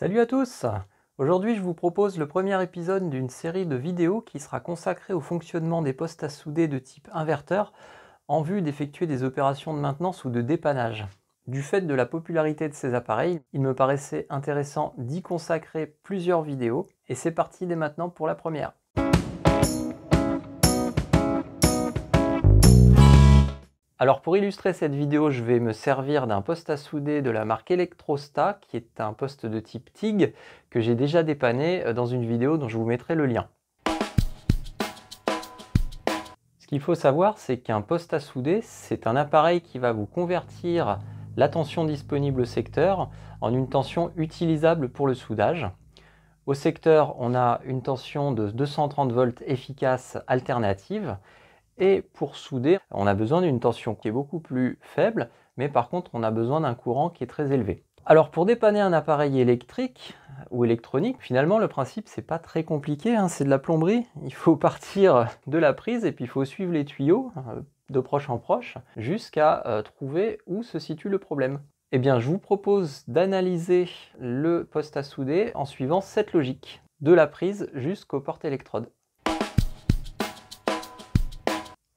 Salut à tous Aujourd'hui je vous propose le premier épisode d'une série de vidéos qui sera consacrée au fonctionnement des postes à souder de type inverteur en vue d'effectuer des opérations de maintenance ou de dépannage. Du fait de la popularité de ces appareils, il me paraissait intéressant d'y consacrer plusieurs vidéos et c'est parti dès maintenant pour la première. Alors pour illustrer cette vidéo, je vais me servir d'un poste à souder de la marque Electrosta, qui est un poste de type TIG, que j'ai déjà dépanné euh, dans une vidéo dont je vous mettrai le lien. Ce qu'il faut savoir, c'est qu'un poste à souder, c'est un appareil qui va vous convertir la tension disponible au secteur en une tension utilisable pour le soudage. Au secteur, on a une tension de 230 volts efficace alternative, et pour souder, on a besoin d'une tension qui est beaucoup plus faible, mais par contre on a besoin d'un courant qui est très élevé. Alors pour dépanner un appareil électrique ou électronique, finalement le principe c'est pas très compliqué, hein. c'est de la plomberie. Il faut partir de la prise et puis il faut suivre les tuyaux euh, de proche en proche jusqu'à euh, trouver où se situe le problème. Eh bien je vous propose d'analyser le poste à souder en suivant cette logique, de la prise jusqu'aux portes électrodes.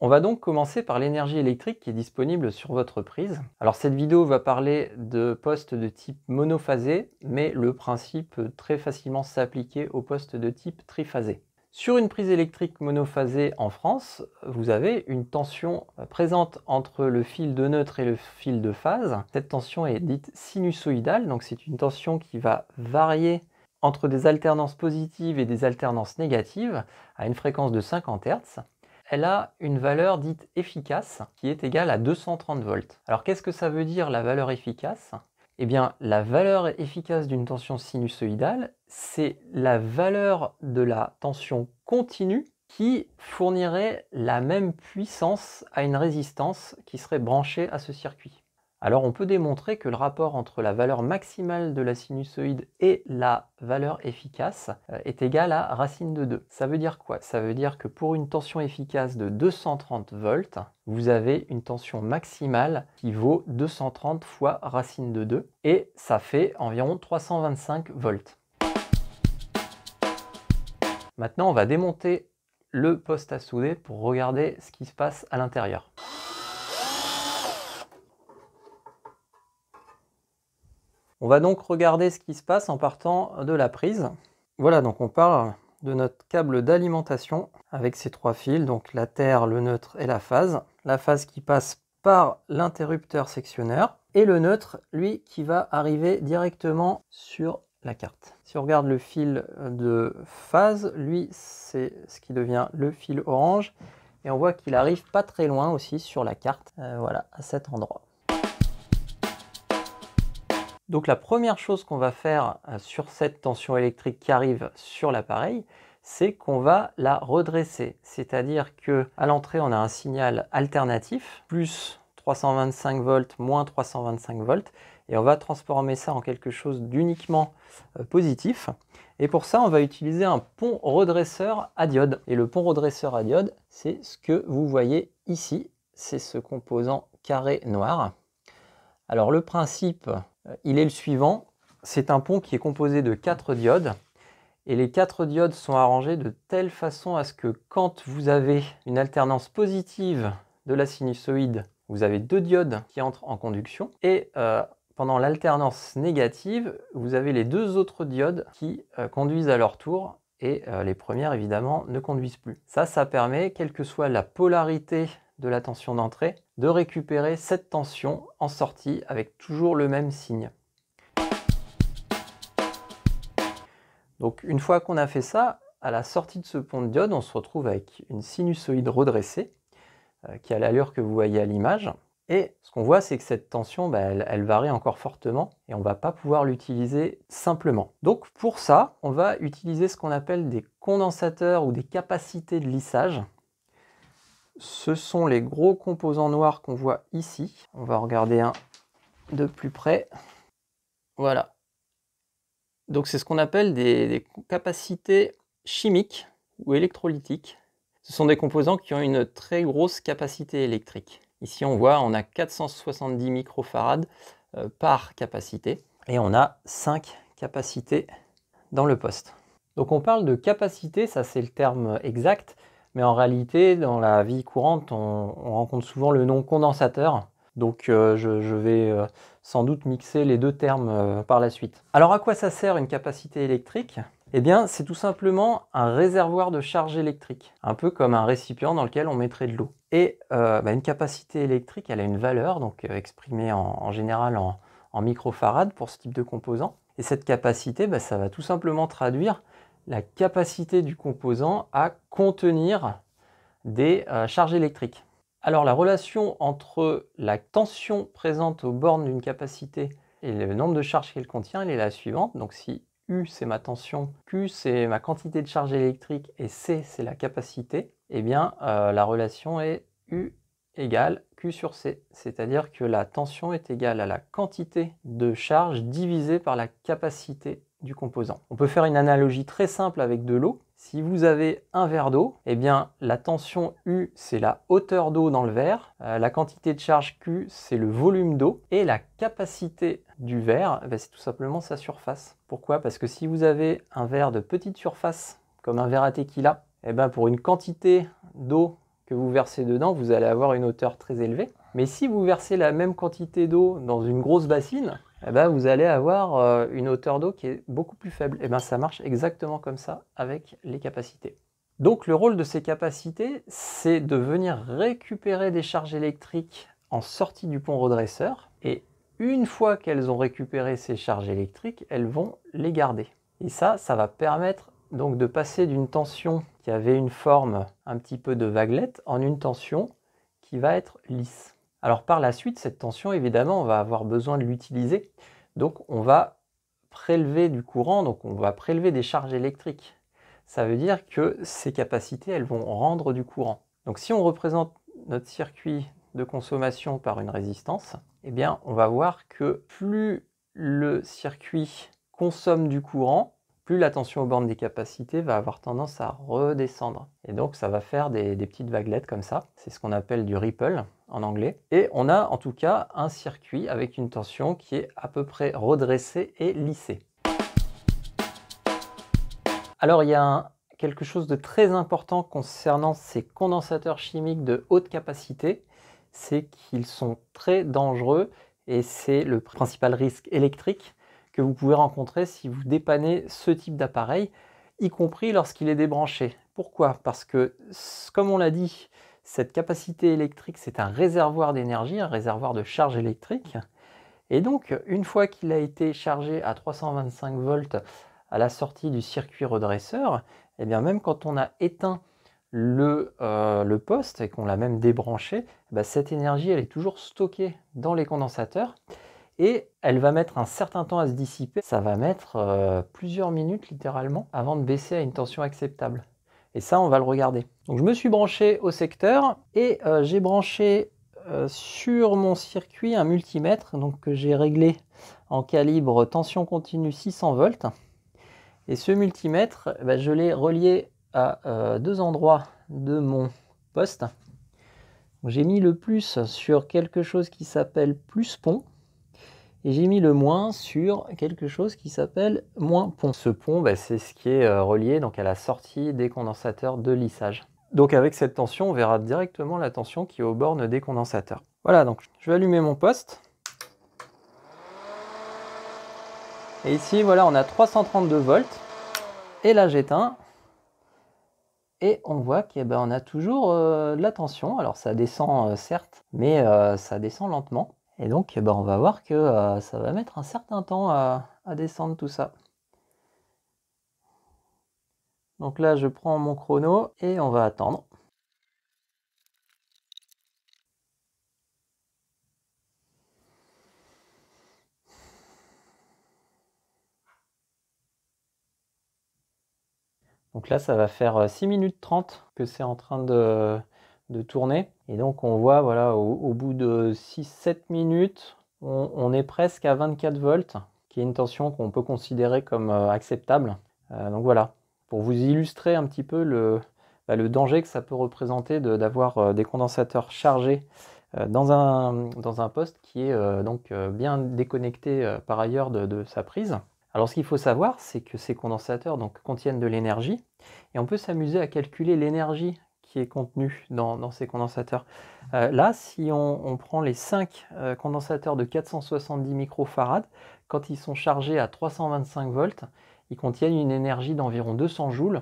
On va donc commencer par l'énergie électrique qui est disponible sur votre prise. Alors cette vidéo va parler de postes de type monophasé, mais le principe peut très facilement s'appliquer aux postes de type triphasé. Sur une prise électrique monophasée en France, vous avez une tension présente entre le fil de neutre et le fil de phase. Cette tension est dite sinusoïdale, donc c'est une tension qui va varier entre des alternances positives et des alternances négatives à une fréquence de 50 Hz elle a une valeur dite efficace qui est égale à 230 volts. Alors qu'est-ce que ça veut dire la valeur efficace Eh bien la valeur efficace d'une tension sinusoïdale, c'est la valeur de la tension continue qui fournirait la même puissance à une résistance qui serait branchée à ce circuit alors on peut démontrer que le rapport entre la valeur maximale de la sinusoïde et la valeur efficace euh, est égal à racine de 2. Ça veut dire quoi Ça veut dire que pour une tension efficace de 230 volts, vous avez une tension maximale qui vaut 230 fois racine de 2 et ça fait environ 325 volts. Maintenant, on va démonter le poste à souder pour regarder ce qui se passe à l'intérieur. On va donc regarder ce qui se passe en partant de la prise. Voilà, donc on parle de notre câble d'alimentation avec ces trois fils, donc la terre, le neutre et la phase. La phase qui passe par l'interrupteur sectionneur et le neutre, lui, qui va arriver directement sur la carte. Si on regarde le fil de phase, lui, c'est ce qui devient le fil orange et on voit qu'il arrive pas très loin aussi sur la carte, euh, voilà, à cet endroit. Donc la première chose qu'on va faire euh, sur cette tension électrique qui arrive sur l'appareil, c'est qu'on va la redresser. C'est-à-dire que à l'entrée, on a un signal alternatif, plus 325 volts, moins 325 volts, et on va transformer ça en quelque chose d'uniquement euh, positif. Et pour ça, on va utiliser un pont redresseur à diode. Et le pont redresseur à diode, c'est ce que vous voyez ici. C'est ce composant carré noir. Alors le principe, euh, il est le suivant. C'est un pont qui est composé de quatre diodes. Et les quatre diodes sont arrangées de telle façon à ce que quand vous avez une alternance positive de la sinusoïde, vous avez deux diodes qui entrent en conduction. Et euh, pendant l'alternance négative, vous avez les deux autres diodes qui euh, conduisent à leur tour et les premières évidemment ne conduisent plus. Ça, ça permet, quelle que soit la polarité de la tension d'entrée, de récupérer cette tension en sortie avec toujours le même signe. Donc une fois qu'on a fait ça, à la sortie de ce pont de diode, on se retrouve avec une sinusoïde redressée, euh, qui a l'allure que vous voyez à l'image. Et ce qu'on voit, c'est que cette tension, bah, elle, elle, varie encore fortement, et on ne va pas pouvoir l'utiliser simplement. Donc pour ça, on va utiliser ce qu'on appelle des condensateurs ou des capacités de lissage ce sont les gros composants noirs qu'on voit ici. On va regarder un de plus près. Voilà. Donc c'est ce qu'on appelle des, capacités chimiques ou électrolytiques. Ce sont des composants qui ont une très grosse capacité électrique. Ici on voit on a 470 microfarades euh, par capacité et on a 5 capacités dans le poste. Donc on parle de capacité, ça c'est le terme exact, mais en réalité, dans la vie courante, on, rencontre souvent le nom condensateur. Donc euh, je, vais euh, sans doute mixer les deux termes euh, par la suite. Alors à quoi ça sert une capacité électrique eh bien, c'est tout simplement un réservoir de charge électrique, un peu comme un récipient dans lequel on mettrait de l'eau. Et bah, une capacité électrique, elle a une valeur, donc exprimée en, général en, en microfarad pour ce type de composant. Et cette capacité, bah, ça va tout simplement traduire la capacité du composant à contenir des euh, charges électriques. Alors la relation entre la tension présente aux bornes d'une capacité et le nombre de charges qu'elle contient, elle est la suivante. Donc si U c'est ma tension, Q c'est ma quantité de charge électrique et C c'est la capacité, eh bien euh, la relation est U égale Q sur C. C'est-à-dire que la tension est égale à la quantité de charge divisée par la capacité du composant. On peut faire une analogie très simple avec de l'eau. Si vous avez un verre d'eau, eh bien la tension U, c'est la hauteur d'eau dans le verre, euh, la quantité de charge Q, c'est le volume d'eau, et la capacité du verre, eh c'est tout simplement sa surface. Pourquoi Parce que si vous avez un verre de petite surface, comme un verre à tequila, eh bien pour une quantité d'eau que vous versez dedans, vous allez avoir une hauteur très élevée. Mais si vous versez la même quantité d'eau dans une grosse bassine, eh ben, vous allez avoir euh, une hauteur d'eau qui est beaucoup plus faible. Et eh ben, ça marche exactement comme ça avec les capacités. Donc le rôle de ces capacités, c'est de venir récupérer des charges électriques en sortie du pont redresseur. Et une fois qu'elles ont récupéré ces charges électriques, elles vont les garder. Et ça, ça va permettre donc de passer d'une tension qui avait une forme un petit peu de vaguelette en une tension qui va être lisse. Alors par la suite, cette tension, évidemment, on va avoir besoin de l'utiliser. Donc on va prélever du courant, donc on va prélever des charges électriques. Ça veut dire que ces capacités, elles vont rendre du courant. Donc si on représente notre circuit de consommation par une résistance, eh bien on va voir que plus le circuit consomme du courant, plus la tension aux bornes des capacités va avoir tendance à redescendre. Et donc ça va faire des, petites vaguelettes comme ça. C'est ce qu'on appelle du ripple en anglais. Et on a en tout cas un circuit avec une tension qui est à peu près redressée et lissée. Alors il y a quelque chose de très important concernant ces condensateurs chimiques de haute capacité, c'est qu'ils sont très dangereux et c'est le principal risque électrique que vous pouvez rencontrer si vous dépannez ce type d'appareil, y compris lorsqu'il est débranché. Pourquoi Parce que, comme on l'a dit, cette capacité électrique, c'est un réservoir d'énergie, un réservoir de charge électrique. Et donc, une fois qu'il a été chargé à 325 volts à la sortie du circuit redresseur, et eh bien même quand on a éteint le, euh, poste et qu'on l'a même débranché, eh ben, cette énergie elle est toujours stockée dans les condensateurs et elle va mettre un certain temps à se dissiper. Ça va mettre euh, plusieurs minutes littéralement avant de baisser à une tension acceptable. Et ça, on va le regarder. Donc je me suis branché au secteur et euh, j'ai branché euh, sur mon circuit un multimètre donc que j'ai réglé en calibre tension continue 600 volts. Et ce multimètre, eh ben, je l'ai relié à deux endroits de mon poste. J'ai mis le plus sur quelque chose qui s'appelle plus pont et j'ai mis le moins sur quelque chose qui s'appelle moins pont. Ce pont, bah, c'est ce qui est euh, relié donc à la sortie des condensateurs de lissage. Donc avec cette tension, on verra directement la tension qui est aux bornes des condensateurs. Voilà, donc je vais allumer mon poste. Et ici, voilà, on a 332 volts. Et là, j'éteins. Et on voit qu'on eh ben, a toujours euh, la tension. Alors ça descend euh, certes, mais ça descend lentement. Et donc, eh ben, on va voir que euh, ça va mettre un certain temps à, à, descendre tout ça. Donc là, je prends mon chrono et on va attendre. Donc là, ça va faire 6 euh, minutes 30 que c'est en train de, de tourner. Et donc on voit, voilà, au, bout de 6-7 minutes, on, est presque à 24 volts, qui est une tension qu'on peut considérer comme euh, acceptable. Euh, donc voilà, pour vous illustrer un petit peu le, bah, le danger que ça peut représenter d'avoir euh, des condensateurs chargés dans un, dans, un, poste qui est donc bien déconnecté par ailleurs de, de sa prise. Alors ce qu'il faut savoir, c'est que ces condensateurs donc, contiennent de l'énergie, et on peut s'amuser à calculer l'énergie qui est contenu dans, ces condensateurs. Euh, là, si on, prend les 5 euh, condensateurs de 470 microfarads, quand ils sont chargés à 325 volts, ils contiennent une énergie d'environ 200 joules.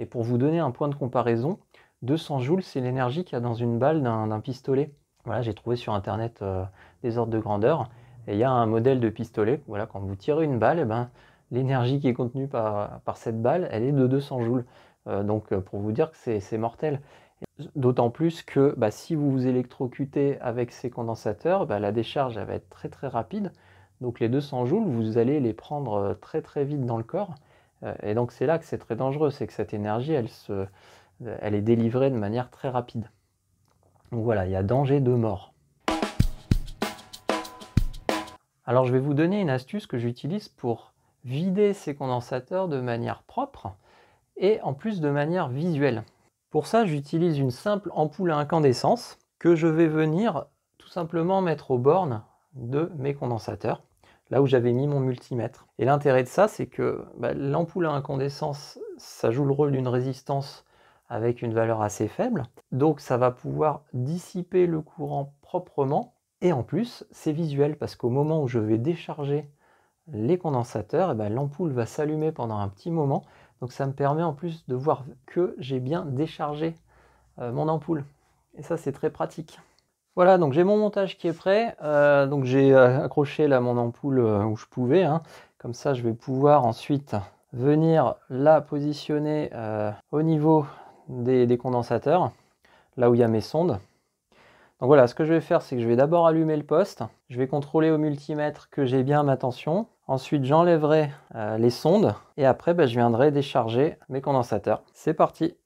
Et pour vous donner un point de comparaison, 200 joules, c'est l'énergie qu'il y a dans une balle d'un pistolet. Voilà, j'ai trouvé sur internet euh, des ordres de grandeur. Et il y a un modèle de pistolet. Voilà, quand vous tirez une balle, eh ben, l'énergie qui est contenue par, cette balle, elle est de 200 joules. Euh, donc euh, pour vous dire que c'est mortel. D'autant plus que bah, si vous vous électrocutez avec ces condensateurs, bah, la décharge va être très très rapide. Donc les 200 joules, vous allez les prendre euh, très très vite dans le corps. Et donc c'est là que c'est très dangereux, c'est que cette énergie, elle, elle est délivrée de manière très rapide. Donc voilà, il y a danger de mort. Alors je vais vous donner une astuce que j'utilise pour vider ces condensateurs de manière propre et en plus de manière visuelle. Pour ça, j'utilise une simple ampoule à incandescence que je vais venir tout simplement mettre aux bornes de mes condensateurs, là où j'avais mis mon multimètre. Et l'intérêt de ça, c'est que bah, l'ampoule à incandescence, ça joue le rôle d'une résistance avec une valeur assez faible, donc ça va pouvoir dissiper le courant proprement, et en plus, c'est visuel, parce qu'au moment où je vais décharger les condensateurs, eh ben, l'ampoule va s'allumer pendant un petit moment, donc ça me permet en plus de voir que j'ai bien déchargé euh, mon ampoule. Et ça c'est très pratique. Voilà, donc j'ai mon montage qui est prêt. Euh, donc j'ai euh, accroché là mon ampoule où je pouvais. Hein. Comme ça je vais pouvoir ensuite venir la positionner au niveau des condensateurs, là où il y a mes sondes. Donc voilà, ce que je vais faire, c'est que je vais d'abord allumer le poste. Je vais contrôler au multimètre que j'ai bien ma tension. Ensuite, j'enlèverai euh, les sondes et après, bah, je viendrai décharger mes condensateurs. C'est parti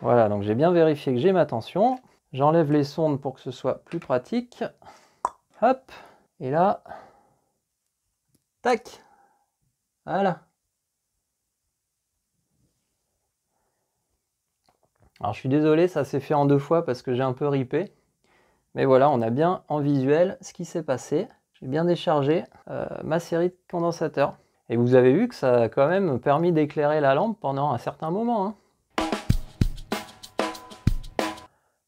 Voilà, donc j'ai bien vérifié que j'ai ma tension. J'enlève les sondes pour que ce soit plus pratique. Hop Et là, tac Voilà Alors je suis désolé, ça s'est fait en deux fois parce que j'ai un peu ripé. Mais voilà, on a bien en visuel ce qui s'est passé. J'ai bien déchargé euh, ma série de condensateurs. Et vous avez vu que ça a quand même permis d'éclairer la lampe pendant un certain moment. Hein.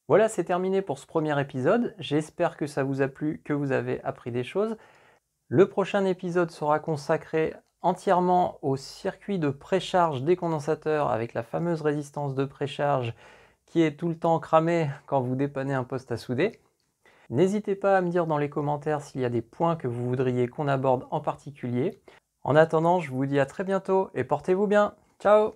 Voilà, c'est terminé pour ce premier épisode. J'espère que ça vous a plu, que vous avez appris des choses. Le prochain épisode sera consacré entièrement au circuit de précharge des condensateurs avec la fameuse résistance de précharge qui est tout le temps cramée quand vous dépannez un poste à souder. N'hésitez pas à me dire dans les commentaires s'il y a des points que vous voudriez qu'on aborde en particulier. En attendant, je vous dis à très bientôt et portez-vous bien. Ciao